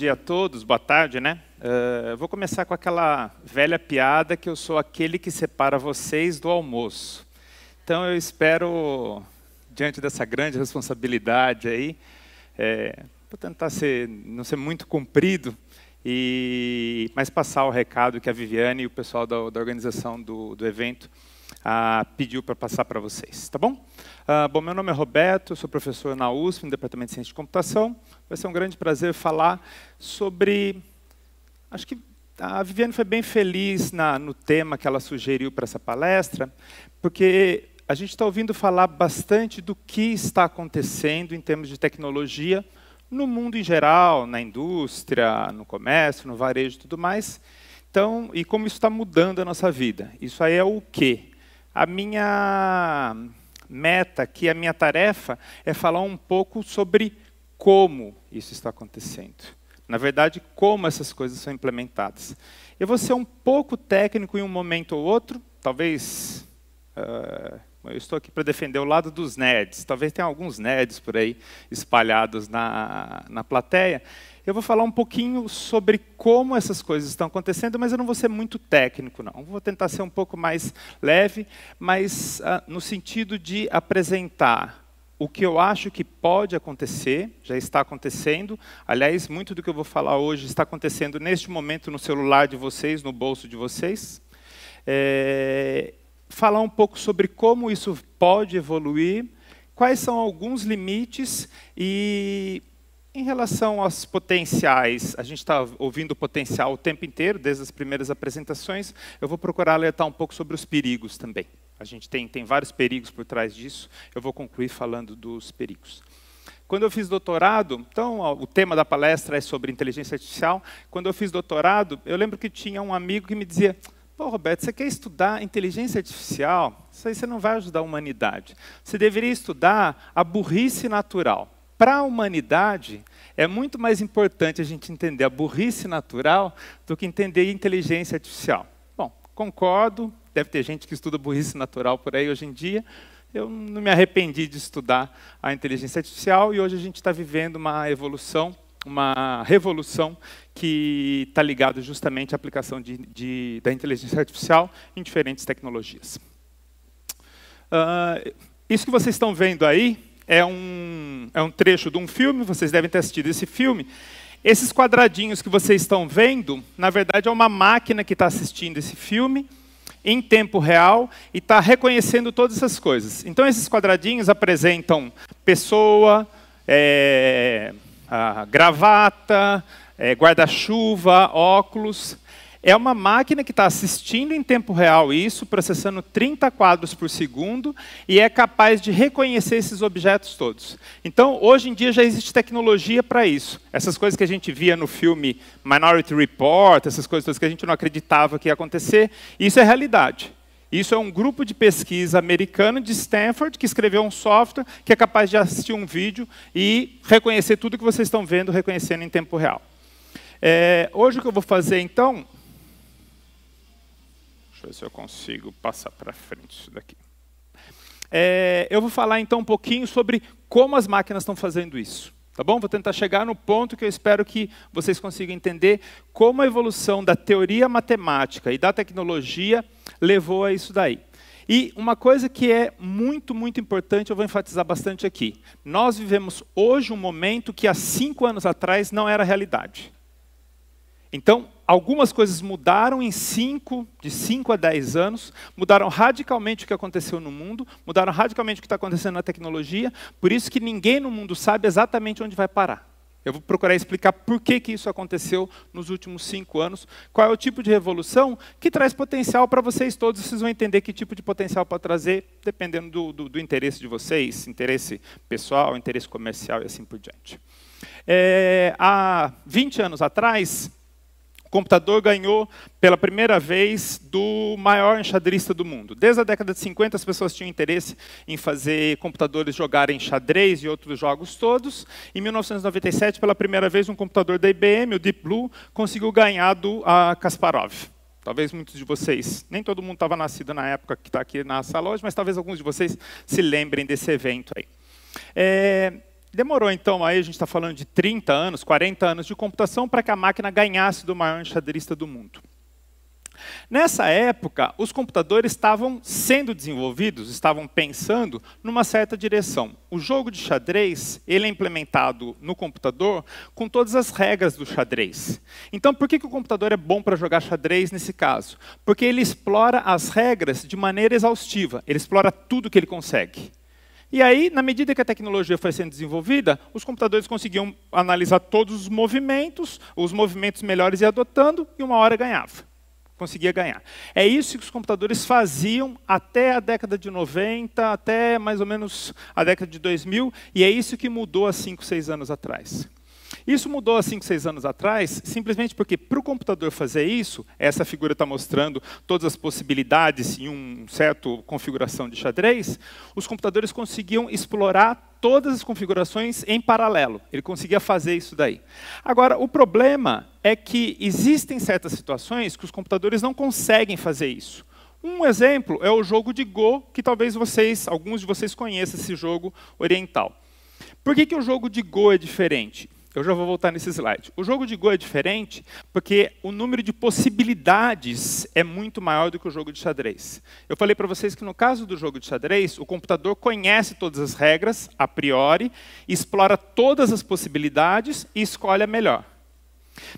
dia a todos, boa tarde, né? Uh, vou começar com aquela velha piada que eu sou aquele que separa vocês do almoço. Então eu espero, diante dessa grande responsabilidade aí, é, vou tentar ser, não ser muito comprido, e, mas passar o recado que a Viviane e o pessoal da, da organização do, do evento ah, pediu para passar para vocês, tá bom? Ah, bom, meu nome é Roberto, sou professor na USP, no Departamento de Ciência de Computação, Vai ser um grande prazer falar sobre. Acho que a Viviane foi bem feliz na, no tema que ela sugeriu para essa palestra, porque a gente está ouvindo falar bastante do que está acontecendo em termos de tecnologia no mundo em geral, na indústria, no comércio, no varejo e tudo mais. Então, e como isso está mudando a nossa vida. Isso aí é o quê? A minha meta aqui, a minha tarefa é falar um pouco sobre como isso está acontecendo. Na verdade, como essas coisas são implementadas. Eu vou ser um pouco técnico em um momento ou outro, talvez. Uh, eu estou aqui para defender o lado dos nerds. Talvez tenha alguns nerds por aí espalhados na, na plateia. Eu vou falar um pouquinho sobre como essas coisas estão acontecendo, mas eu não vou ser muito técnico, não. Vou tentar ser um pouco mais leve, mas uh, no sentido de apresentar o que eu acho que pode acontecer, já está acontecendo. Aliás, muito do que eu vou falar hoje está acontecendo neste momento no celular de vocês, no bolso de vocês. É, falar um pouco sobre como isso pode evoluir, quais são alguns limites e em relação aos potenciais, a gente está ouvindo o potencial o tempo inteiro, desde as primeiras apresentações, eu vou procurar alertar um pouco sobre os perigos também. A gente tem, tem vários perigos por trás disso. Eu vou concluir falando dos perigos. Quando eu fiz doutorado, então o tema da palestra é sobre inteligência artificial. Quando eu fiz doutorado, eu lembro que tinha um amigo que me dizia: Pô, Roberto, você quer estudar inteligência artificial? Isso aí você não vai ajudar a humanidade. Você deveria estudar a burrice natural. Para a humanidade, é muito mais importante a gente entender a burrice natural do que entender a inteligência artificial. Bom, concordo, Deve ter gente que estuda burrice natural por aí hoje em dia. Eu não me arrependi de estudar a inteligência artificial e hoje a gente está vivendo uma evolução, uma revolução que está ligada justamente à aplicação de, de, da inteligência artificial em diferentes tecnologias. Uh, isso que vocês estão vendo aí é um, é um trecho de um filme, vocês devem ter assistido esse filme. Esses quadradinhos que vocês estão vendo, na verdade, é uma máquina que está assistindo esse filme em tempo real e está reconhecendo todas essas coisas. Então, esses quadradinhos apresentam pessoa, é, gravata, é, guarda-chuva, óculos. É uma máquina que está assistindo em tempo real isso, processando 30 quadros por segundo e é capaz de reconhecer esses objetos todos. Então, hoje em dia já existe tecnologia para isso. Essas coisas que a gente via no filme Minority Report, essas coisas que a gente não acreditava que ia acontecer, isso é realidade. Isso é um grupo de pesquisa americano de Stanford que escreveu um software que é capaz de assistir um vídeo e reconhecer tudo que vocês estão vendo, reconhecendo em tempo real. É, hoje o que eu vou fazer, então, Deixa eu ver se eu consigo passar para frente isso daqui. É, eu vou falar então um pouquinho sobre como as máquinas estão fazendo isso. Tá bom? Vou tentar chegar no ponto que eu espero que vocês consigam entender como a evolução da teoria matemática e da tecnologia levou a isso daí. E uma coisa que é muito, muito importante, eu vou enfatizar bastante aqui. Nós vivemos hoje um momento que há cinco anos atrás não era realidade. Então, algumas coisas mudaram em cinco, de 5 a 10 anos, mudaram radicalmente o que aconteceu no mundo, mudaram radicalmente o que está acontecendo na tecnologia, por isso que ninguém no mundo sabe exatamente onde vai parar. Eu vou procurar explicar por que, que isso aconteceu nos últimos cinco anos, qual é o tipo de revolução que traz potencial para vocês todos, vocês vão entender que tipo de potencial para trazer, dependendo do, do, do, interesse de vocês, interesse pessoal, interesse comercial e assim por diante. É, há 20 anos atrás, o computador ganhou pela primeira vez do maior enxadrista do mundo. Desde a década de 50, as pessoas tinham interesse em fazer computadores jogarem xadrez e outros jogos todos. Em 1997, pela primeira vez, um computador da IBM, o Deep Blue, conseguiu ganhar do a Kasparov. Talvez muitos de vocês, nem todo mundo estava nascido na época que está aqui na sala hoje, mas talvez alguns de vocês se lembrem desse evento aí. É, Demorou então, aí a gente está falando de 30 anos, 40 anos de computação para que a máquina ganhasse do maior enxadrista do mundo. Nessa época, os computadores estavam sendo desenvolvidos, estavam pensando numa certa direção. O jogo de xadrez, ele é implementado no computador com todas as regras do xadrez. Então, por que, que o computador é bom para jogar xadrez nesse caso? Porque ele explora as regras de maneira exaustiva, ele explora tudo que ele consegue. E aí, na medida que a tecnologia foi sendo desenvolvida, os computadores conseguiam analisar todos os movimentos, os movimentos melhores e adotando, e uma hora ganhava. Conseguia ganhar. É isso que os computadores faziam até a década de 90, até mais ou menos a década de 2000, e é isso que mudou há 5, 6 anos atrás. Isso mudou há 5, 6 anos atrás, simplesmente porque para o computador fazer isso, essa figura está mostrando todas as possibilidades em um certo configuração de xadrez, os computadores conseguiam explorar todas as configurações em paralelo. Ele conseguia fazer isso daí. Agora, o problema é que existem certas situações que os computadores não conseguem fazer isso. Um exemplo é o jogo de Go, que talvez vocês, alguns de vocês conheçam esse jogo oriental. Por que, que o jogo de Go é diferente? Eu já vou voltar nesse slide. O jogo de Go é diferente porque o número de possibilidades é muito maior do que o jogo de xadrez. Eu falei para vocês que no caso do jogo de xadrez, o computador conhece todas as regras a priori, explora todas as possibilidades e escolhe a melhor.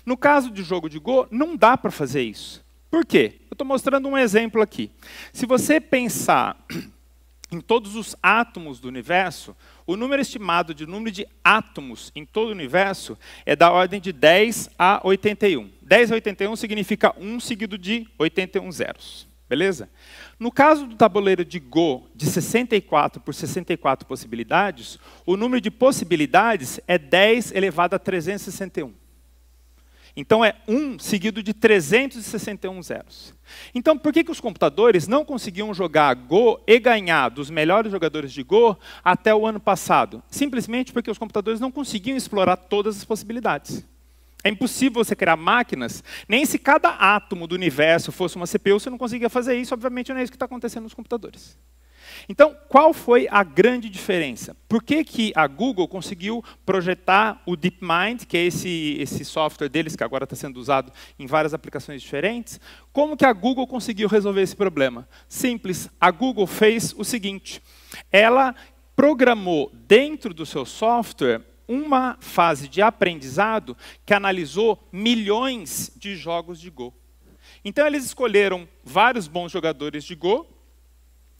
No caso de jogo de Go, não dá para fazer isso. Por quê? Eu estou mostrando um exemplo aqui. Se você pensar em todos os átomos do universo, o número estimado de número de átomos em todo o universo é da ordem de 10 a 81. 10 a 81 significa 1 seguido de 81 zeros. Beleza? No caso do tabuleiro de Go, de 64 por 64 possibilidades, o número de possibilidades é 10 elevado a 361. Então é 1 seguido de 361 zeros. Então por que, que os computadores não conseguiam jogar Go e ganhar dos melhores jogadores de Go até o ano passado? Simplesmente porque os computadores não conseguiam explorar todas as possibilidades. É impossível você criar máquinas, nem se cada átomo do universo fosse uma CPU, você não conseguia fazer isso, obviamente não é isso que está acontecendo nos computadores. Então, qual foi a grande diferença? Por que, que a Google conseguiu projetar o DeepMind, que é esse, esse software deles que agora está sendo usado em várias aplicações diferentes? Como que a Google conseguiu resolver esse problema? Simples. A Google fez o seguinte. Ela programou dentro do seu software uma fase de aprendizado que analisou milhões de jogos de Go. Então eles escolheram vários bons jogadores de Go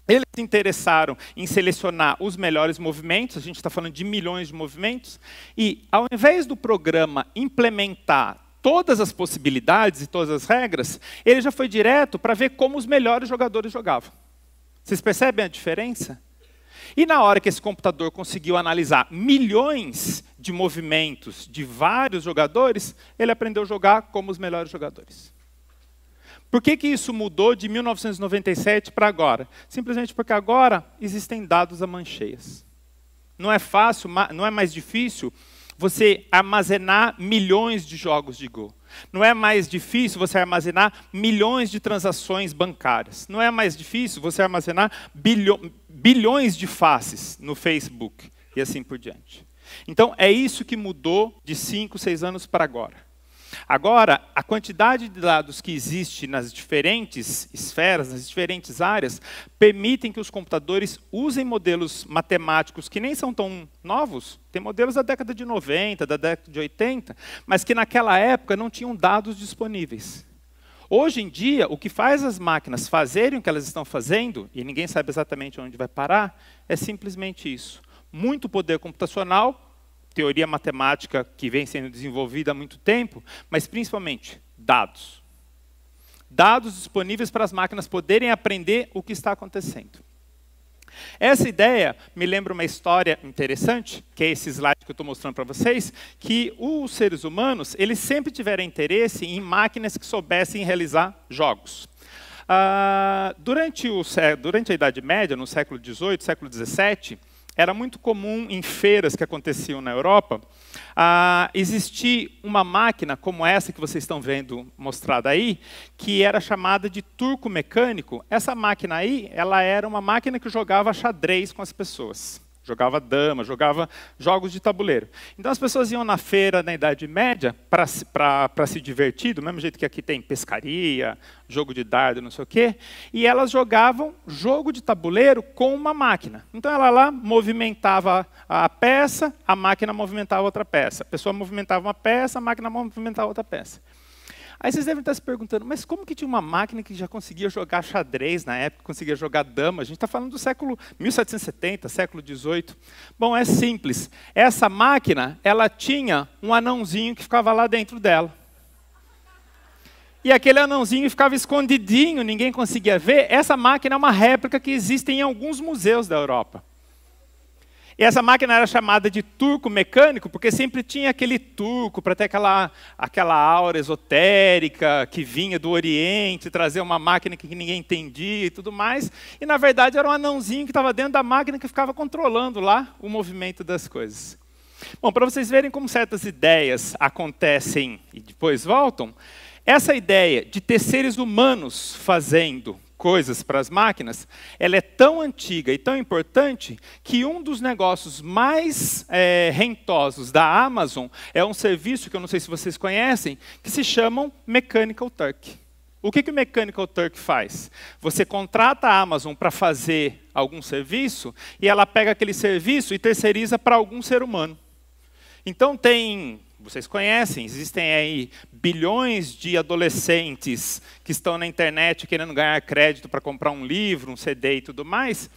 eles se interessaram em selecionar os melhores movimentos, a gente está falando de milhões de movimentos, e ao invés do programa implementar todas as possibilidades e todas as regras, ele já foi direto para ver como os melhores jogadores jogavam. Vocês percebem a diferença? E na hora que esse computador conseguiu analisar milhões de movimentos de vários jogadores, ele aprendeu a jogar como os melhores jogadores. Por que, que isso mudou de 1997 para agora? Simplesmente porque agora existem dados a mancheias. Não é fácil, não é mais difícil você armazenar milhões de jogos de Go. Não é mais difícil você armazenar milhões de transações bancárias. Não é mais difícil você armazenar bilhões de faces no Facebook e assim por diante. Então, é isso que mudou de 5, 6 anos para agora. Agora, a quantidade de dados que existe nas diferentes esferas, nas diferentes áreas, permitem que os computadores usem modelos matemáticos que nem são tão novos. Tem modelos da década de 90, da década de 80, mas que naquela época não tinham dados disponíveis. Hoje em dia, o que faz as máquinas fazerem o que elas estão fazendo, e ninguém sabe exatamente onde vai parar, é simplesmente isso. Muito poder computacional teoria matemática que vem sendo desenvolvida há muito tempo, mas principalmente dados. Dados disponíveis para as máquinas poderem aprender o que está acontecendo. Essa ideia me lembra uma história interessante, que é esse slide que eu estou mostrando para vocês, que os seres humanos eles sempre tiveram interesse em máquinas que soubessem realizar jogos. Ah, durante, o, durante a Idade Média, no século XVIII, século XVII, era muito comum em feiras que aconteciam na Europa ah, existir uma máquina como essa que vocês estão vendo mostrada aí, que era chamada de turco mecânico. Essa máquina aí, ela era uma máquina que jogava xadrez com as pessoas jogava dama, jogava jogos de tabuleiro. Então as pessoas iam na feira na Idade Média para se divertir, do mesmo jeito que aqui tem pescaria, jogo de dardo, não sei o quê, e elas jogavam jogo de tabuleiro com uma máquina. Então ela lá movimentava a peça, a máquina movimentava outra peça. A pessoa movimentava uma peça, a máquina movimentava outra peça. Aí vocês devem estar se perguntando, mas como que tinha uma máquina que já conseguia jogar xadrez na época, conseguia jogar dama? A gente está falando do século 1770, século 18. Bom, é simples. Essa máquina, ela tinha um anãozinho que ficava lá dentro dela. E aquele anãozinho ficava escondidinho, ninguém conseguia ver. Essa máquina é uma réplica que existe em alguns museus da Europa. E essa máquina era chamada de turco mecânico, porque sempre tinha aquele turco para ter aquela, aquela aura esotérica que vinha do Oriente, trazer uma máquina que ninguém entendia e tudo mais. E na verdade era um anãozinho que estava dentro da máquina que ficava controlando lá o movimento das coisas. Bom, para vocês verem como certas ideias acontecem e depois voltam, essa ideia de ter seres humanos fazendo coisas para as máquinas, ela é tão antiga e tão importante que um dos negócios mais é, rentosos da Amazon é um serviço que eu não sei se vocês conhecem, que se chamam Mechanical Turk. O que, que o Mechanical Turk faz? Você contrata a Amazon para fazer algum serviço e ela pega aquele serviço e terceiriza para algum ser humano. Então tem vocês conhecem, existem aí bilhões de adolescentes que estão na internet querendo ganhar crédito para comprar um livro, um CD e tudo mais.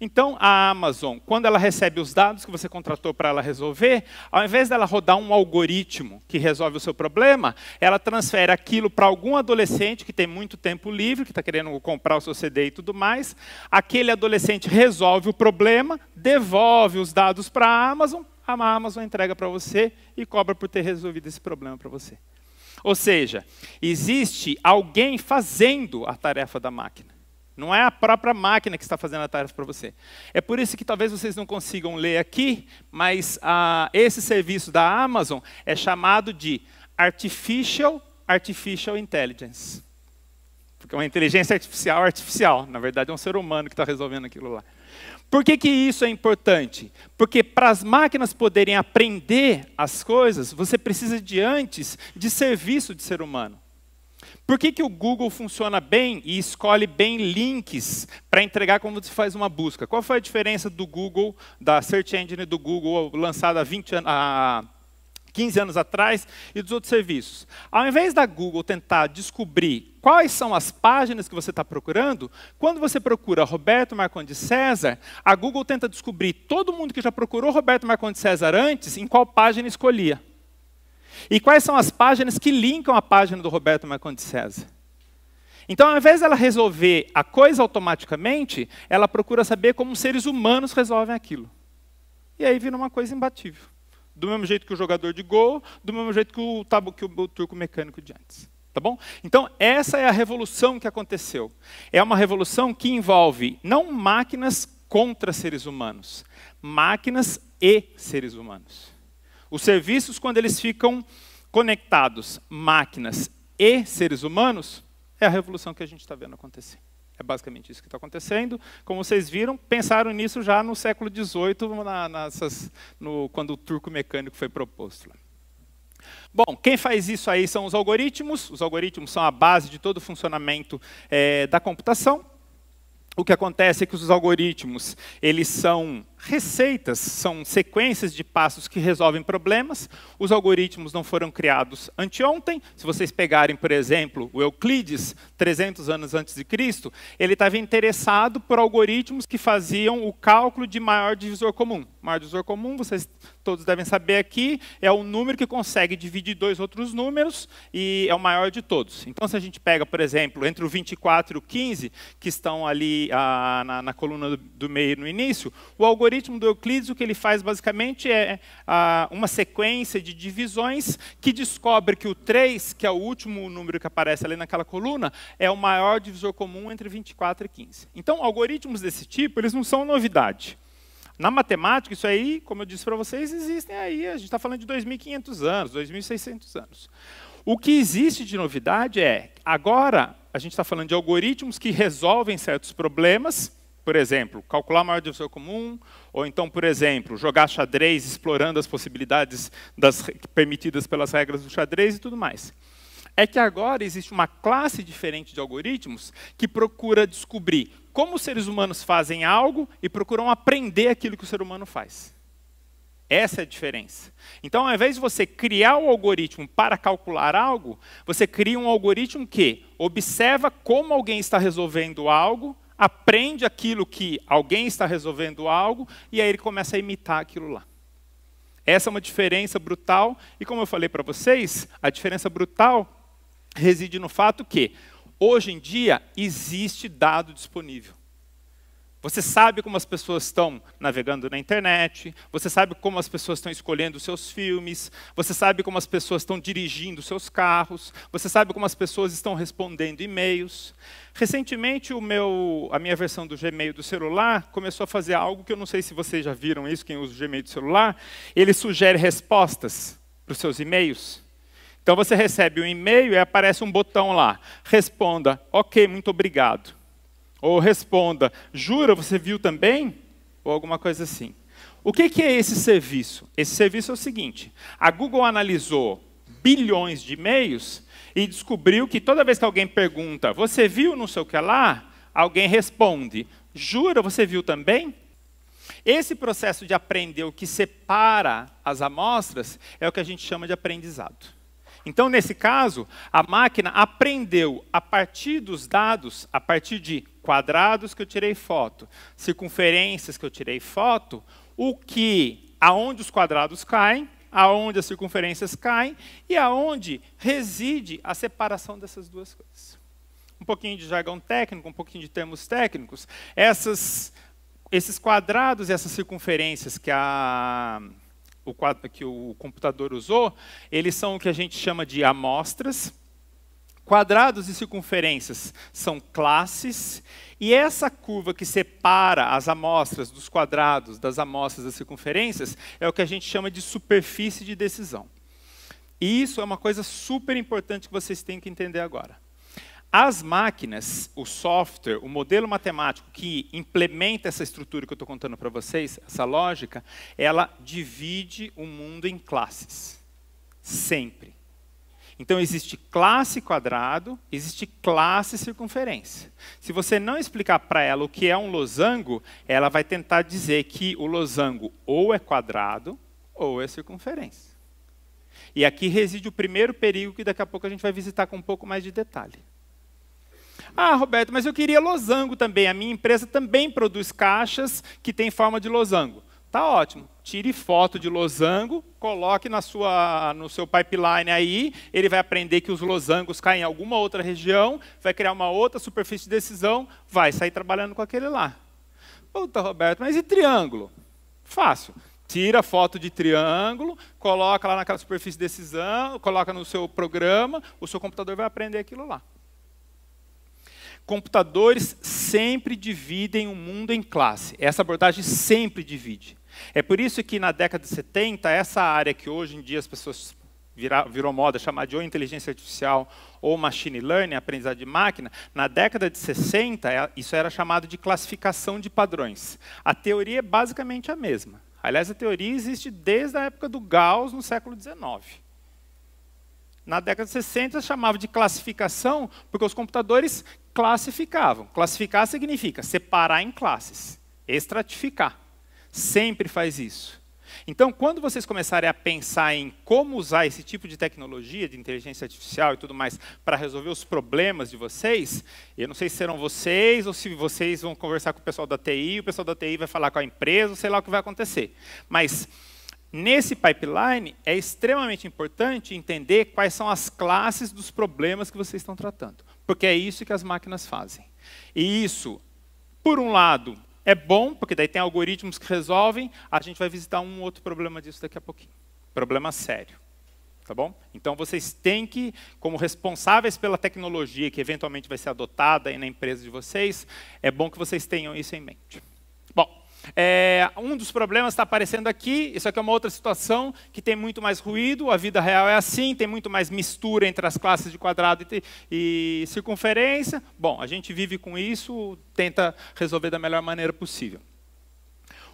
Então, a Amazon, quando ela recebe os dados que você contratou para ela resolver, ao invés dela rodar um algoritmo que resolve o seu problema, ela transfere aquilo para algum adolescente que tem muito tempo livre, que está querendo comprar o seu CD e tudo mais. Aquele adolescente resolve o problema, devolve os dados para a Amazon, a Amazon entrega para você e cobra por ter resolvido esse problema para você. Ou seja, existe alguém fazendo a tarefa da máquina. Não é a própria máquina que está fazendo a tarefa para você. É por isso que talvez vocês não consigam ler aqui, mas ah, esse serviço da Amazon é chamado de Artificial Artificial Intelligence. Porque é uma inteligência artificial artificial. Na verdade, é um ser humano que está resolvendo aquilo lá. Por que, que isso é importante? Porque para as máquinas poderem aprender as coisas, você precisa de antes de serviço de ser humano. Por que, que o Google funciona bem e escolhe bem links para entregar quando você faz uma busca? Qual foi a diferença do Google, da Search Engine do Google, lançada há 20 anos, 15 anos atrás, e dos outros serviços. Ao invés da Google tentar descobrir quais são as páginas que você está procurando, quando você procura Roberto Marcondes César, a Google tenta descobrir todo mundo que já procurou Roberto Marcondes César antes, em qual página escolhia. E quais são as páginas que linkam a página do Roberto Marcondes César. Então, ao invés dela resolver a coisa automaticamente, ela procura saber como seres humanos resolvem aquilo. E aí vira uma coisa imbatível. Do mesmo jeito que o jogador de gol, do mesmo jeito que o, tabu, que o, o turco mecânico de antes. Tá bom? Então, essa é a revolução que aconteceu. É uma revolução que envolve não máquinas contra seres humanos, máquinas e seres humanos. Os serviços, quando eles ficam conectados, máquinas e seres humanos, é a revolução que a gente está vendo acontecer. É basicamente isso que está acontecendo. Como vocês viram, pensaram nisso já no século XVIII, na, nessas, no, quando o turco mecânico foi proposto. Bom, quem faz isso aí são os algoritmos. Os algoritmos são a base de todo o funcionamento é, da computação. O que acontece é que os algoritmos eles são Receitas são sequências de passos que resolvem problemas. Os algoritmos não foram criados anteontem. Se vocês pegarem, por exemplo, o Euclides, 300 anos antes de Cristo, ele estava interessado por algoritmos que faziam o cálculo de maior divisor comum. Maior divisor comum, vocês todos devem saber aqui, é o número que consegue dividir dois outros números e é o maior de todos. Então, se a gente pega, por exemplo, entre o 24 e o 15, que estão ali ah, na, na coluna do, do meio no início, o algoritmo algoritmo do Euclides, o que ele faz basicamente é ah, uma sequência de divisões que descobre que o 3, que é o último número que aparece ali naquela coluna, é o maior divisor comum entre 24 e 15. Então, algoritmos desse tipo, eles não são novidade. Na matemática, isso aí, como eu disse para vocês, existem aí, a gente está falando de 2.500 anos, 2.600 anos. O que existe de novidade é, agora, a gente está falando de algoritmos que resolvem certos problemas, por exemplo, calcular a maior divisor comum, ou então, por exemplo, jogar xadrez explorando as possibilidades das, permitidas pelas regras do xadrez e tudo mais. É que agora existe uma classe diferente de algoritmos que procura descobrir como os seres humanos fazem algo e procuram aprender aquilo que o ser humano faz. Essa é a diferença. Então, ao invés de você criar o um algoritmo para calcular algo, você cria um algoritmo que observa como alguém está resolvendo algo aprende aquilo que alguém está resolvendo algo e aí ele começa a imitar aquilo lá. Essa é uma diferença brutal e como eu falei para vocês, a diferença brutal reside no fato que hoje em dia existe dado disponível. Você sabe como as pessoas estão navegando na internet, você sabe como as pessoas estão escolhendo seus filmes, você sabe como as pessoas estão dirigindo seus carros, você sabe como as pessoas estão respondendo e-mails. Recentemente, meu, a minha versão do Gmail do celular começou a fazer algo que eu não sei se vocês já viram isso, quem usa o Gmail do celular. Ele sugere respostas para os seus e-mails. Então você recebe um e-mail e aparece um botão lá: responda, ok, muito obrigado. Ou responda: Jura, você viu também? Ou alguma coisa assim. O que, que é esse serviço? Esse serviço é o seguinte: a Google analisou bilhões de e-mails e descobriu que toda vez que alguém pergunta, você viu não sei o que lá? Alguém responde, jura, você viu também? Esse processo de aprender o que separa as amostras é o que a gente chama de aprendizado. Então, nesse caso, a máquina aprendeu a partir dos dados, a partir de quadrados que eu tirei foto, circunferências que eu tirei foto, o que, aonde os quadrados caem, aonde as circunferências caem e aonde reside a separação dessas duas coisas. Um pouquinho de jargão técnico, um pouquinho de termos técnicos. Essas, esses quadrados e essas circunferências que a o, que o computador usou, eles são o que a gente chama de amostras. Quadrados e circunferências são classes, e essa curva que separa as amostras dos quadrados das amostras das circunferências é o que a gente chama de superfície de decisão. E isso é uma coisa super importante que vocês têm que entender agora. As máquinas, o software, o modelo matemático que implementa essa estrutura que eu estou contando para vocês, essa lógica, ela divide o mundo em classes. Sempre. Então, existe classe quadrado, existe classe circunferência. Se você não explicar para ela o que é um losango, ela vai tentar dizer que o losango ou é quadrado ou é circunferência. E aqui reside o primeiro perigo que daqui a pouco a gente vai visitar com um pouco mais de detalhe. Ah, Roberto, mas eu queria losango também. A minha empresa também produz caixas que tem forma de losango. Tá ótimo. Tire foto de losango, coloque na sua, no seu pipeline aí, ele vai aprender que os losangos caem em alguma outra região, vai criar uma outra superfície de decisão, vai sair trabalhando com aquele lá. Puta, Roberto, mas e triângulo? Fácil. Tira foto de triângulo, coloca lá naquela superfície de decisão, coloca no seu programa, o seu computador vai aprender aquilo lá. Computadores sempre dividem o mundo em classe. Essa abordagem sempre divide. É por isso que na década de 70, essa área que hoje em dia as pessoas vira, virou moda chamar de ou inteligência artificial ou machine learning, aprendizado de máquina, na década de 60, é, isso era chamado de classificação de padrões. A teoria é basicamente a mesma. Aliás, a teoria existe desde a época do Gauss, no século XIX. Na década de 60, chamava de classificação, porque os computadores classificavam. Classificar significa separar em classes, estratificar. Sempre faz isso. Então, quando vocês começarem a pensar em como usar esse tipo de tecnologia, de inteligência artificial e tudo mais, para resolver os problemas de vocês, eu não sei se serão vocês ou se vocês vão conversar com o pessoal da TI, o pessoal da TI vai falar com a empresa, sei lá o que vai acontecer. Mas nesse pipeline é extremamente importante entender quais são as classes dos problemas que vocês estão tratando. Porque é isso que as máquinas fazem. E isso, por um lado, é bom, porque daí tem algoritmos que resolvem. A gente vai visitar um outro problema disso daqui a pouquinho. Problema sério. Tá bom? Então vocês têm que, como responsáveis pela tecnologia que eventualmente vai ser adotada aí na empresa de vocês, é bom que vocês tenham isso em mente. É, um dos problemas está aparecendo aqui. Isso aqui é uma outra situação que tem muito mais ruído. A vida real é assim, tem muito mais mistura entre as classes de quadrado e, e circunferência. Bom, a gente vive com isso, tenta resolver da melhor maneira possível.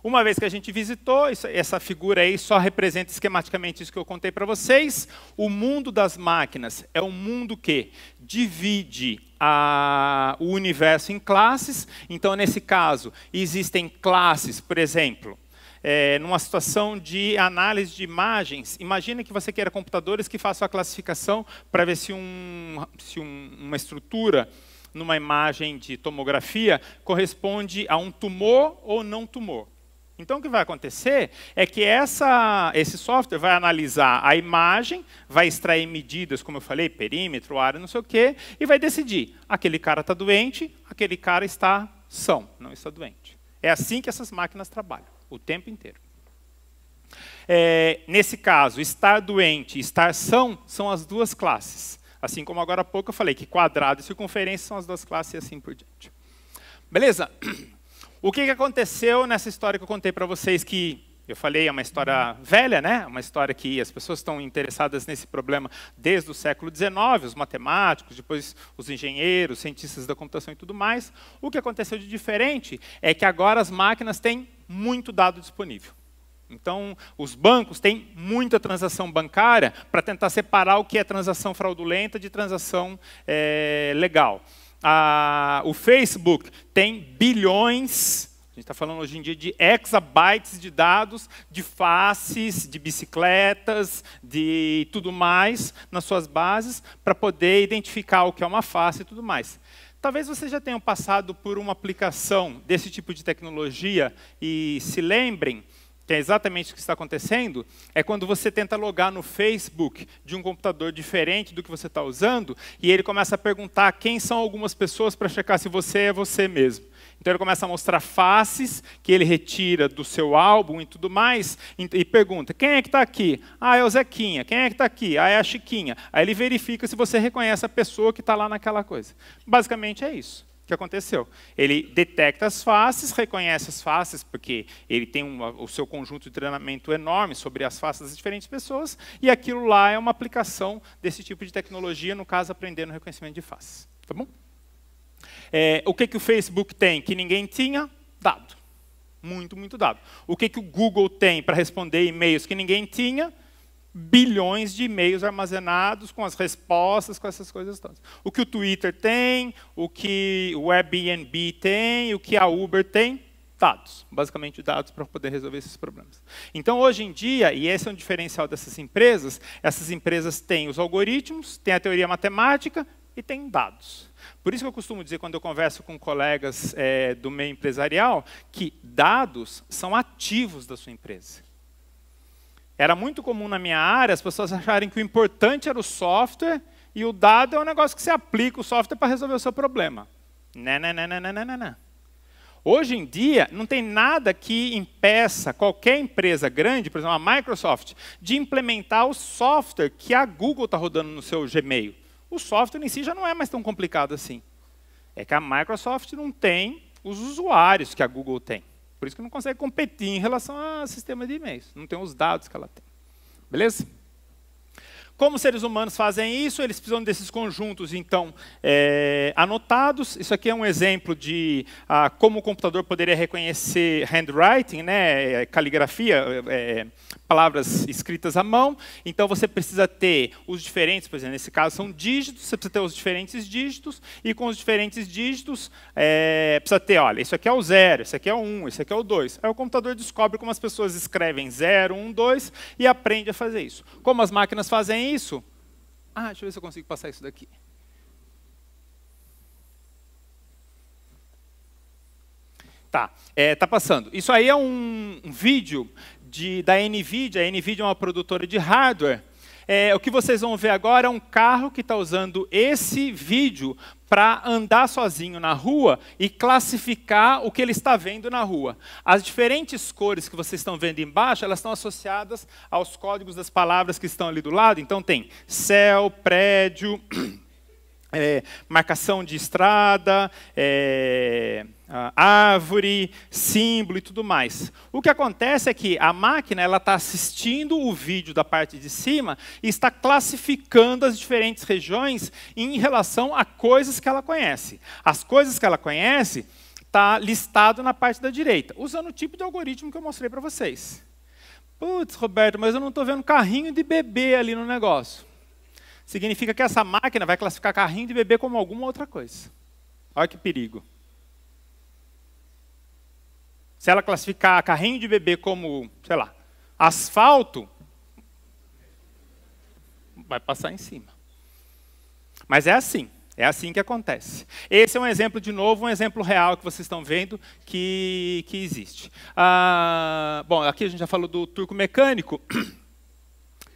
Uma vez que a gente visitou, essa figura aí só representa esquematicamente isso que eu contei para vocês. O mundo das máquinas é um mundo que divide a, o universo em classes. Então, nesse caso, existem classes, por exemplo. É, numa situação de análise de imagens, imagina que você queira computadores que façam a classificação para ver se, um, se um, uma estrutura numa imagem de tomografia corresponde a um tumor ou não tumor. Então o que vai acontecer é que essa, esse software vai analisar a imagem, vai extrair medidas, como eu falei, perímetro, área, não sei o quê, e vai decidir, aquele cara está doente, aquele cara está são, não está doente. É assim que essas máquinas trabalham, o tempo inteiro. É, nesse caso, estar doente e estar são são as duas classes. Assim como agora há pouco eu falei que quadrado e circunferência são as duas classes e assim por diante. Beleza? O que, aconteceu nessa história que eu contei para vocês que eu falei, é uma história velha, né? É uma história que as pessoas estão interessadas nesse problema desde o século XIX, os matemáticos, depois os engenheiros, cientistas da computação e tudo mais. O que aconteceu de diferente é que agora as máquinas têm muito dado disponível. Então, os bancos têm muita transação bancária para tentar separar o que é transação fraudulenta de transação é, legal a, o Facebook tem bilhões, a gente está falando hoje em dia de exabytes de dados, de faces, de bicicletas, de tudo mais nas suas bases, para poder identificar o que é uma face e tudo mais. Talvez você já tenha passado por uma aplicação desse tipo de tecnologia e se lembrem que é exatamente o que está acontecendo, é quando você tenta logar no Facebook de um computador diferente do que você está usando, e ele começa a perguntar quem são algumas pessoas para checar se você é você mesmo. Então ele começa a mostrar faces que ele retira do seu álbum e tudo mais, e pergunta: quem é que está aqui? Ah, é o Zequinha. Quem é que está aqui? Ah, é a Chiquinha. Aí ele verifica se você reconhece a pessoa que está lá naquela coisa. Basicamente é isso que aconteceu. Ele detecta as faces, reconhece as faces, porque ele tem o seu conjunto de treinamento enorme sobre as faces das diferentes pessoas, e aquilo lá é uma aplicação desse tipo de tecnologia, no caso, aprendendo reconhecimento de faces. Tá bom? É, o que, que o Facebook tem que ninguém tinha? Dado. Muito, muito dado. O que, que o Google tem para responder e-mails que ninguém tinha? Dado bilhões de e-mails armazenados com as respostas, com essas coisas todas. O que o Twitter tem, o que o Airbnb tem, o que a Uber tem, dados, basicamente dados para poder resolver esses problemas. Então, hoje em dia, e esse é um diferencial dessas empresas, essas empresas têm os algoritmos, têm a teoria matemática e têm dados. Por isso que eu costumo dizer, quando eu converso com colegas é, do meio empresarial, que dados são ativos da sua empresa. Era muito comum na minha área as pessoas acharem que o importante era o software e o dado é um negócio que você aplica o software é para resolver o seu problema. Né, né, né, né, né, né, né, né. Hoje em dia, não tem nada que impeça qualquer empresa grande, por exemplo, a Microsoft, de implementar o software que a Google está rodando no seu Gmail. O software em si já não é mais tão complicado assim. É que a Microsoft não tem os usuários que a Google tem. Por isso que não consegue competir em relação ao sistema de e-mails. Não tem os dados que ela tem. Beleza? Como os seres humanos fazem isso, eles precisam desses conjuntos, então, é, anotados. Isso aqui é um exemplo de ah, como o computador poderia reconhecer handwriting, né, é, caligrafia, é, é, palavras escritas à mão. Então, você precisa ter os diferentes, por exemplo, nesse caso são dígitos, você precisa ter os diferentes dígitos, e com os diferentes dígitos, é, precisa ter, olha, isso aqui é o zero, isso aqui é o um, isso aqui é o dois. Aí o computador descobre como as pessoas escrevem 0, 1, 2 e aprende a fazer isso. Como as máquinas fazem isso? Ah, deixa eu ver se eu consigo passar isso daqui. Tá, é, tá passando. Isso aí é um, um vídeo de, da NVIDIA. A NVIDIA é uma produtora de hardware é, o que vocês vão ver agora é um carro que está usando esse vídeo para andar sozinho na rua e classificar o que ele está vendo na rua. As diferentes cores que vocês estão vendo embaixo, elas estão associadas aos códigos das palavras que estão ali do lado. Então tem céu, prédio, é, marcação de estrada, é, árvore, símbolo e tudo mais. O que acontece é que a máquina ela está assistindo o vídeo da parte de cima e está classificando as diferentes regiões em relação a coisas que ela conhece. As coisas que ela conhece está listado na parte da direita, usando o tipo de algoritmo que eu mostrei para vocês. Putz, Roberto, mas eu não estou vendo carrinho de bebê ali no negócio significa que essa máquina vai classificar carrinho de bebê como alguma outra coisa. Olha que perigo. Se ela classificar carrinho de bebê como, sei lá, asfalto, vai passar em cima. Mas é assim, é assim que acontece. Esse é um exemplo, de novo, um exemplo real que vocês estão vendo que, que existe. Ah, bom, aqui a gente já falou do turco mecânico.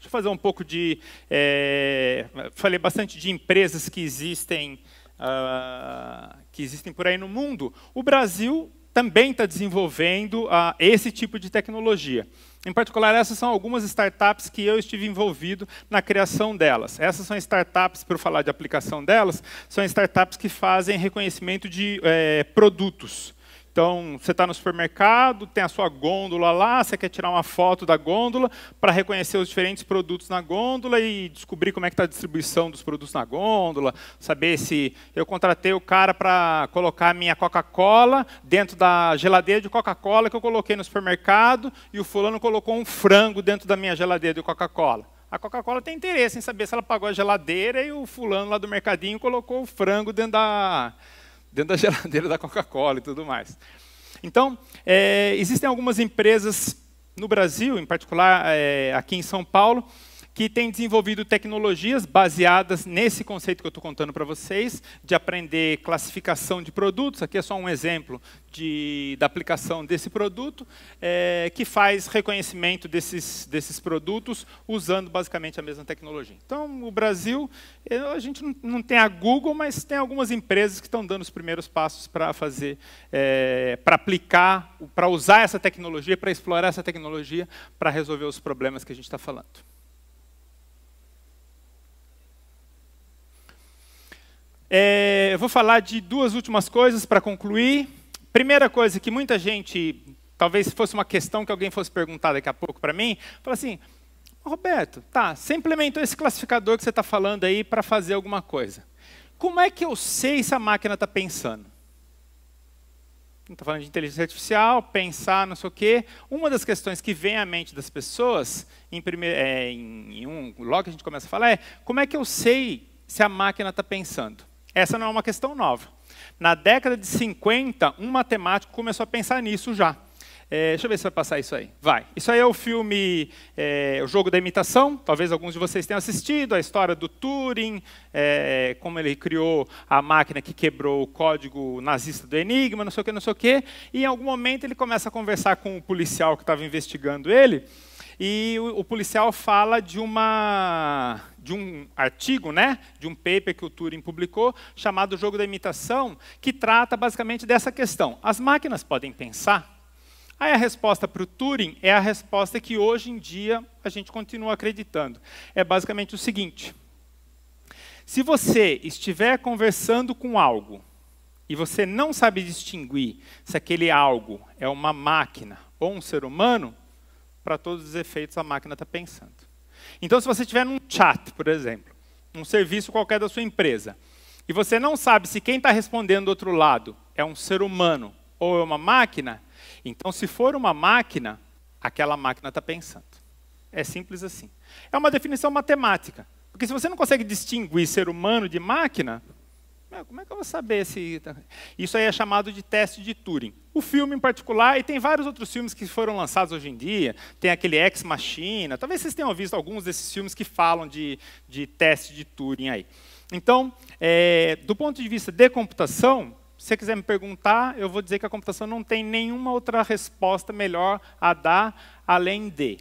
Deixa eu fazer um pouco de. É, falei bastante de empresas que existem, uh, que existem por aí no mundo. O Brasil também está desenvolvendo uh, esse tipo de tecnologia. Em particular, essas são algumas startups que eu estive envolvido na criação delas. Essas são startups, para falar de aplicação delas, são startups que fazem reconhecimento de é, produtos. Então, você está no supermercado, tem a sua gôndola lá, você quer tirar uma foto da gôndola para reconhecer os diferentes produtos na gôndola e descobrir como é que está a distribuição dos produtos na gôndola, saber se eu contratei o cara para colocar a minha Coca-Cola dentro da geladeira de Coca-Cola que eu coloquei no supermercado e o fulano colocou um frango dentro da minha geladeira de Coca-Cola. A Coca-Cola tem interesse em saber se ela pagou a geladeira e o fulano lá do mercadinho colocou o frango dentro da dentro da geladeira da Coca-Cola e tudo mais. Então, é, existem algumas empresas no Brasil, em particular é, aqui em São Paulo, que tem desenvolvido tecnologias baseadas nesse conceito que eu estou contando para vocês, de aprender classificação de produtos. Aqui é só um exemplo de, da aplicação desse produto, é, que faz reconhecimento desses, desses produtos usando basicamente a mesma tecnologia. Então, o Brasil, é, a gente não tem a Google, mas tem algumas empresas que estão dando os primeiros passos para fazer, é, para aplicar, para usar essa tecnologia, para explorar essa tecnologia, para resolver os problemas que a gente está falando. É, eu vou falar de duas últimas coisas para concluir. Primeira coisa que muita gente, talvez fosse uma questão que alguém fosse perguntar daqui a pouco para mim, fala assim: Roberto, tá, você implementou esse classificador que você está falando aí para fazer alguma coisa. Como é que eu sei se a máquina está pensando? Não falando de inteligência artificial, pensar, não sei o quê. Uma das questões que vem à mente das pessoas, em, primeir, é, em, em um, logo que a gente começa a falar, é como é que eu sei se a máquina está pensando? Essa não é uma questão nova. Na década de 50, um matemático começou a pensar nisso já. É, deixa eu ver se vai passar isso aí. Vai. Isso aí é o filme é, O Jogo da Imitação. Talvez alguns de vocês tenham assistido. A história do Turing, é, como ele criou a máquina que quebrou o código nazista do Enigma, não sei o que, não sei o que. E em algum momento ele começa a conversar com o policial que estava investigando ele. E o, o, policial fala de, uma, de um artigo, né, de um paper que o Turing publicou, chamado Jogo da Imitação, que trata basicamente dessa questão. As máquinas podem pensar? Aí a resposta para o Turing é a resposta que hoje em dia a gente continua acreditando. É basicamente o seguinte: se você estiver conversando com algo e você não sabe distinguir se aquele algo é uma máquina ou um ser humano, para todos os efeitos a máquina está pensando. Então, se você tiver num chat, por exemplo, um serviço qualquer da sua empresa, e você não sabe se quem está respondendo do outro lado é um ser humano ou é uma máquina, então, se for uma máquina, aquela máquina está pensando. É simples assim. É uma definição matemática. Porque se você não consegue distinguir ser humano de máquina, ah, como é que eu vou saber se. Isso aí é chamado de teste de Turing. O filme em particular, e tem vários outros filmes que foram lançados hoje em dia, tem aquele Ex Machina, talvez vocês tenham visto alguns desses filmes que falam de, de teste de Turing aí. Então, é, do ponto de vista de computação, se você quiser me perguntar, eu vou dizer que a computação não tem nenhuma outra resposta melhor a dar além de.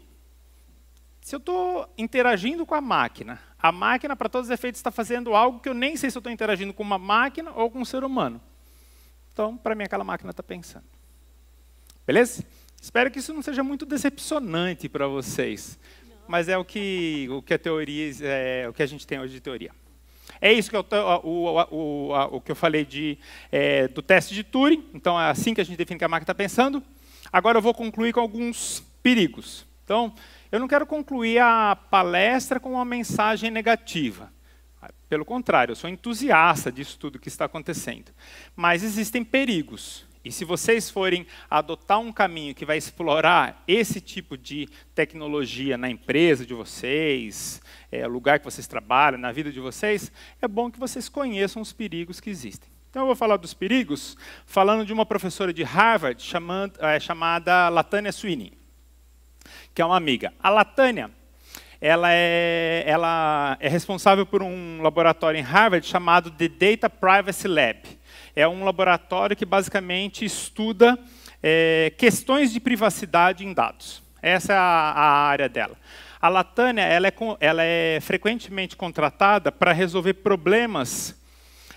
Se eu estou interagindo com a máquina, a máquina, para todos os efeitos, está fazendo algo que eu nem sei se estou interagindo com uma máquina ou com um ser humano. Então, para mim, aquela máquina está pensando. Beleza? Espero que isso não seja muito decepcionante para vocês. Não. Mas é o que, o que a teoria, é, o que a gente tem hoje de teoria. É isso que eu, o, o, o, o que eu falei de, é, do teste de Turing. Então, é assim que a gente define que a máquina está pensando. Agora eu vou concluir com alguns perigos. Então, eu não quero concluir a palestra com uma mensagem negativa. Pelo contrário, eu sou entusiasta disso tudo que está acontecendo. Mas existem perigos. E se vocês forem adotar um caminho que vai explorar esse tipo de tecnologia na empresa de vocês, é, lugar que vocês trabalham, na vida de vocês, é bom que vocês conheçam os perigos que existem. Então eu vou falar dos perigos falando de uma professora de Harvard chamada, é, chamada Latanya Sweeney que é uma amiga. A Latânia, ela é, ela é responsável por um laboratório em Harvard chamado The Data Privacy Lab. É um laboratório que basicamente estuda é, questões de privacidade em dados. Essa é a, a área dela. A Latânia ela é, ela é frequentemente contratada para resolver problemas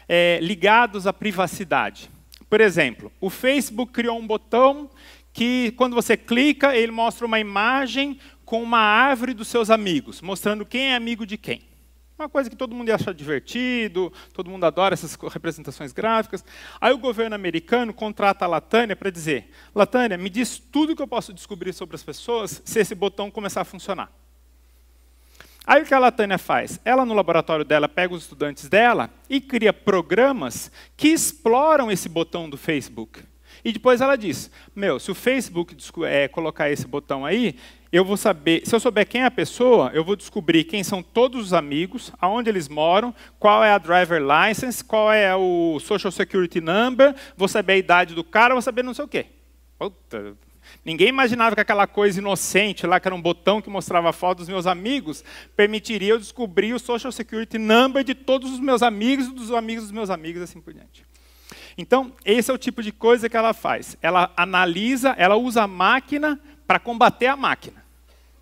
é, ligados à privacidade. Por exemplo, o Facebook criou um botão que quando você clica, ele mostra uma imagem com uma árvore dos seus amigos, mostrando quem é amigo de quem. Uma coisa que todo mundo acha divertido, todo mundo adora essas representações gráficas. Aí o governo americano contrata a Latânia para dizer: Latânia, me diz tudo que eu posso descobrir sobre as pessoas se esse botão começar a funcionar. Aí o que a Latânia faz? Ela, no laboratório dela, pega os estudantes dela e cria programas que exploram esse botão do Facebook. E depois ela diz: Meu, se o Facebook é, colocar esse botão aí, eu vou saber. Se eu souber quem é a pessoa, eu vou descobrir quem são todos os amigos, aonde eles moram, qual é a driver license, qual é o social security number, vou saber a idade do cara, vou saber não sei o quê. Puta, Ninguém imaginava que aquela coisa inocente lá, que era um botão que mostrava a foto dos meus amigos, permitiria eu descobrir o Social Security Number de todos os meus amigos e dos amigos dos meus amigos, assim por diante. Então, esse é o tipo de coisa que ela faz. Ela analisa, ela usa a máquina para combater a máquina,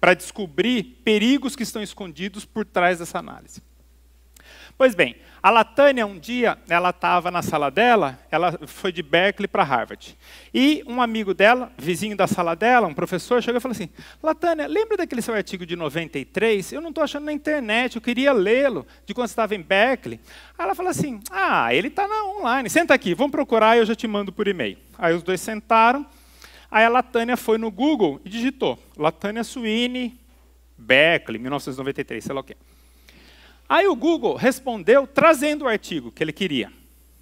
para descobrir perigos que estão escondidos por trás dessa análise. Pois bem, a Latânia, um dia, ela estava na sala dela, ela foi de Berkeley para Harvard. E um amigo dela, vizinho da sala dela, um professor, chegou e falou assim: Latânia, lembra daquele seu artigo de 93? Eu não estou achando na internet, eu queria lê-lo, de quando você estava em Berkeley. Aí ela falou assim: Ah, ele está online, senta aqui, vamos procurar e eu já te mando por e-mail. Aí os dois sentaram, aí a Latânia foi no Google e digitou: Latânia Sweeney, Berkeley, 1993, sei lá o quê. Aí o Google respondeu trazendo o artigo que ele queria.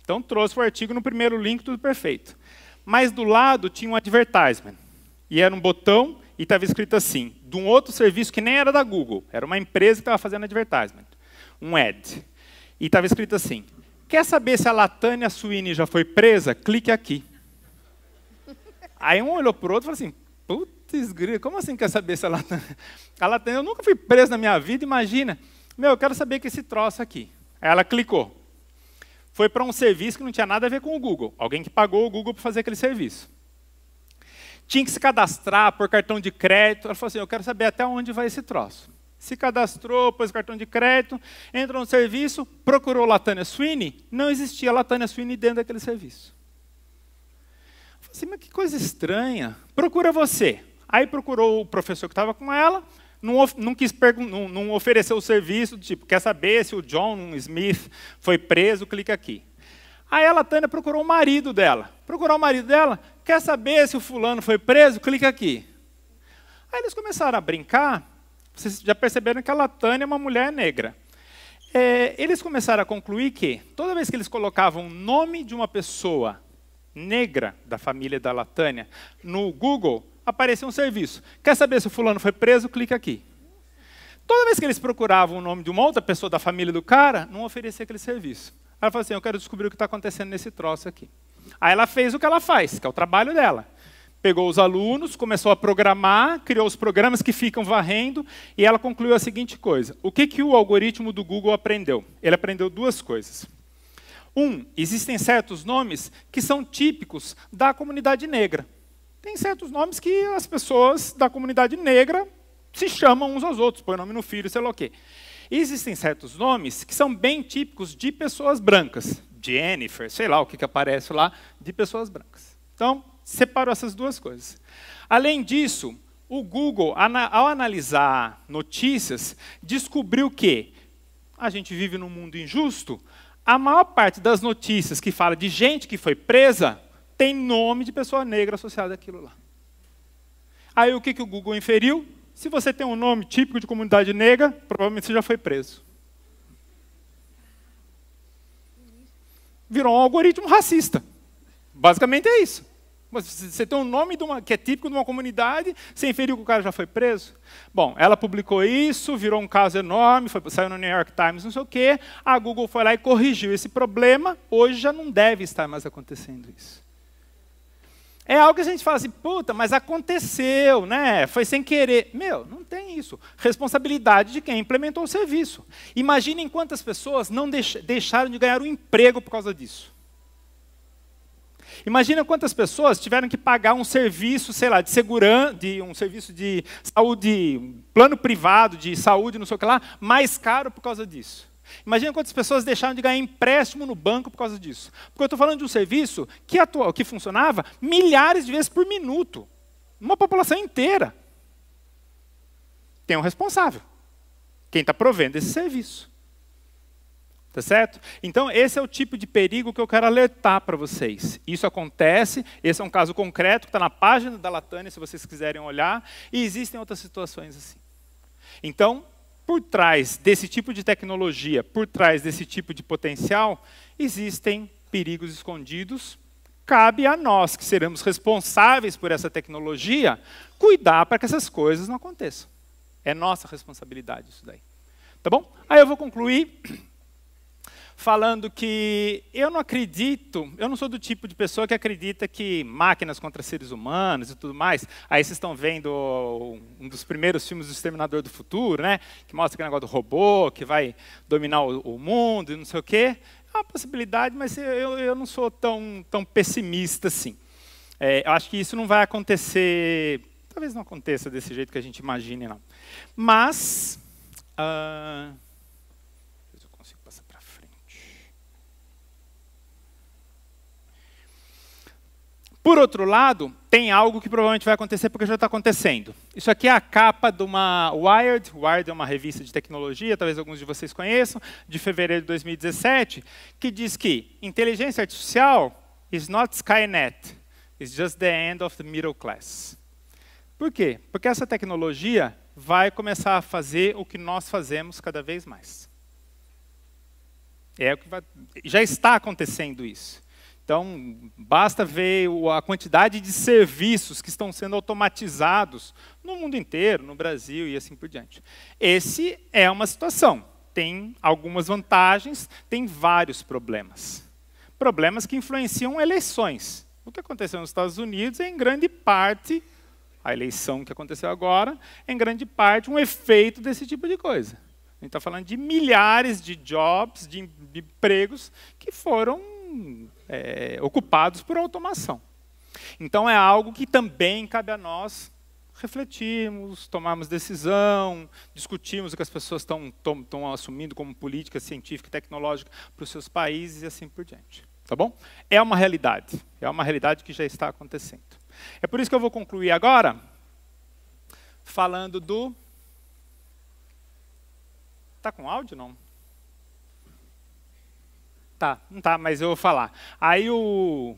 Então trouxe o artigo no primeiro link, tudo perfeito. Mas do lado tinha um advertisement. E era um botão e estava escrito assim, de um outro serviço que nem era da Google, era uma empresa que estava fazendo advertisement, um ad. E estava escrito assim: Quer saber se a Latânia Sweeney já foi presa? Clique aqui. Aí um olhou para o outro e falou assim: Putz, como assim quer saber se a Latânia. A Latânia, eu nunca fui presa na minha vida, imagina. Meu, eu quero saber que esse troço aqui. ela clicou. Foi para um serviço que não tinha nada a ver com o Google. Alguém que pagou o Google para fazer aquele serviço. Tinha que se cadastrar por cartão de crédito. Ela falou assim: eu quero saber até onde vai esse troço. Se cadastrou, pôs cartão de crédito, entrou no serviço, procurou Latânia Sweeney, não existia Latânia Sweeney dentro daquele serviço. Eu falei assim, mas que coisa estranha. Procura você. Aí procurou o professor que estava com ela, não, não quis não, não ofereceu o serviço, tipo, quer saber se o John Smith foi preso, clica aqui. Aí ela, Tânia, procurou o marido dela. Procurou o marido dela, quer saber se o fulano foi preso, clica aqui. Aí eles começaram a brincar, vocês já perceberam que a Latânia é uma mulher negra. É, eles começaram a concluir que, toda vez que eles colocavam o nome de uma pessoa negra da família da Latânia no Google, apareceu um serviço. Quer saber se o fulano foi preso? Clica aqui. Toda vez que eles procuravam o nome de uma outra pessoa da família do cara, não oferecia aquele serviço. Ela falou assim: Eu quero descobrir o que está acontecendo nesse troço aqui. Aí ela fez o que ela faz, que é o trabalho dela. Pegou os alunos, começou a programar, criou os programas que ficam varrendo, e ela concluiu a seguinte coisa: O que, que o algoritmo do Google aprendeu? Ele aprendeu duas coisas. Um, existem certos nomes que são típicos da comunidade negra. Tem certos nomes que as pessoas da comunidade negra se chamam uns aos outros, põe nome no filho, sei lá o quê. Existem certos nomes que são bem típicos de pessoas brancas. Jennifer, sei lá o que, que aparece lá, de pessoas brancas. Então, separou essas duas coisas. Além disso, o Google, ao analisar notícias, descobriu que a gente vive num mundo injusto. A maior parte das notícias que fala de gente que foi presa tem nome de pessoa negra associado àquilo lá. Aí o que, que o Google inferiu? Se você tem um nome típico de comunidade negra, provavelmente você já foi preso. Virou um algoritmo racista. Basicamente é isso. Mas você tem um nome uma, que é típico de uma comunidade, você inferiu que o cara já foi preso? Bom, ela publicou isso, virou um caso enorme, foi, saiu no New York Times, não sei o quê. A Google foi lá e corrigiu esse problema. Hoje já não deve estar mais acontecendo isso. É algo que a gente fala assim, puta, mas aconteceu, né? Foi sem querer. Meu, não tem isso. Responsabilidade de quem implementou o serviço. Imaginem quantas pessoas não deixaram de ganhar um emprego por causa disso. Imagina quantas pessoas tiveram que pagar um serviço, sei lá, de segurança, de um serviço de saúde, plano privado de saúde, não sei o que lá, mais caro por causa disso. Imagina quantas pessoas deixaram de ganhar empréstimo no banco por causa disso. Porque eu estou falando de um serviço que, atua, que funcionava milhares de vezes por minuto. Uma população inteira. Tem um responsável. Quem está provendo esse serviço. Tá certo? Então, esse é o tipo de perigo que eu quero alertar para vocês. Isso acontece, esse é um caso concreto que está na página da Latânia, se vocês quiserem olhar, e existem outras situações assim. Então, por trás desse tipo de tecnologia, por trás desse tipo de potencial, existem perigos escondidos. Cabe a nós, que seremos responsáveis por essa tecnologia, cuidar para que essas coisas não aconteçam. É nossa responsabilidade isso daí. Tá bom? Aí eu vou concluir falando que eu não acredito, eu não sou do tipo de pessoa que acredita que máquinas contra seres humanos e tudo mais. Aí vocês estão vendo um dos primeiros filmes do Exterminador do Futuro, né? Que mostra aquele negócio do robô que vai dominar o, o mundo e não sei o quê. É uma possibilidade, mas eu, eu não sou tão, tão pessimista assim. É, eu acho que isso não vai acontecer, talvez não aconteça desse jeito que a gente imagine, não. Mas. Uh Por outro lado, tem algo que provavelmente vai acontecer porque já está acontecendo. Isso aqui é a capa de uma Wired. Wired é uma revista de tecnologia, talvez alguns de vocês conheçam, de fevereiro de 2017, que diz que inteligência artificial is not Skynet, it's just the end of the middle class. Por quê? Porque essa tecnologia vai começar a fazer o que nós fazemos cada vez mais. É o que vai... já está acontecendo isso. Então, basta ver a quantidade de serviços que estão sendo automatizados no mundo inteiro, no Brasil e assim por diante. Esse é uma situação. Tem algumas vantagens, tem vários problemas. Problemas que influenciam eleições. O que aconteceu nos Estados Unidos é, em grande parte, a eleição que aconteceu agora, é, em grande parte, um efeito desse tipo de coisa. A gente está falando de milhares de jobs, de empregos que foram é, ocupados por automação. Então é algo que também cabe a nós refletirmos, tomarmos decisão, discutirmos o que as pessoas estão assumindo como política científica e tecnológica para os seus países e assim por diante. Tá bom? É uma realidade. É uma realidade que já está acontecendo. É por isso que eu vou concluir agora falando do. Está com áudio não? Tá, não tá, mas eu vou falar. Aí o.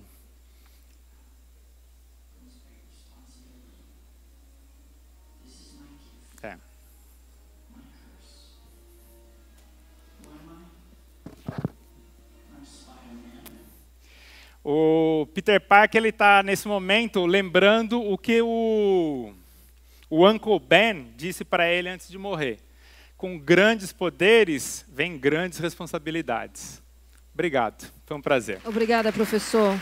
É. O Peter Parker ele está nesse momento lembrando o que o, o Uncle Ben disse para ele antes de morrer. Com grandes poderes vem grandes responsabilidades. Obrigado, foi um prazer. Obrigada, professor.